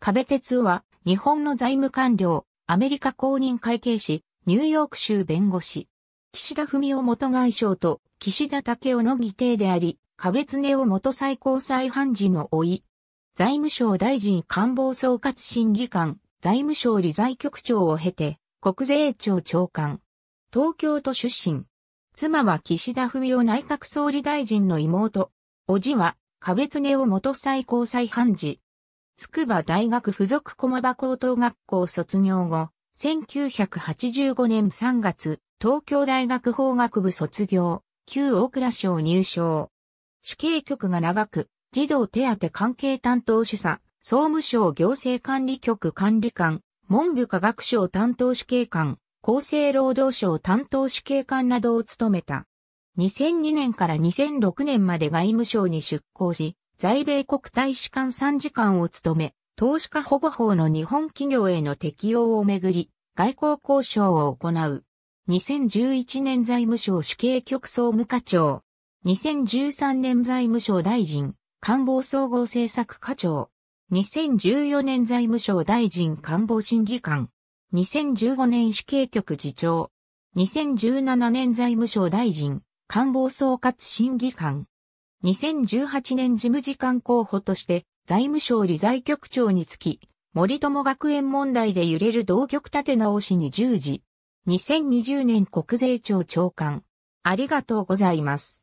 壁鉄は、日本の財務官僚、アメリカ公認会計士、ニューヨーク州弁護士。岸田文雄元外相と岸田武雄の議定であり、壁常を元最高裁判事の老い。財務省大臣官房総括審議官、財務省理財局長を経て、国税庁長官。東京都出身。妻は岸田文雄内閣総理大臣の妹。叔父は、壁常を元最高裁判事、筑波大学附属駒場高等学校卒業後、1985年3月、東京大学法学部卒業、旧大倉省入省。主計局が長く、児童手当関係担当主査、総務省行政管理局管理官、文部科学省担当主計官、厚生労働省担当主計官などを務めた。2002年から2006年まで外務省に出向し、在米国大使館参事官を務め、投資家保護法の日本企業への適用をめぐり、外交交渉を行う。2011年財務省主計局総務課長。2013年財務省大臣、官房総合政策課長。2014年財務省大臣官房審議官。2015年主計局次長。2017年財務省大臣、官房総括審議官。2018年事務次官候補として財務省理財局長につき、森友学園問題で揺れる同局立て直しに従事。2020年国税庁長官。ありがとうございます。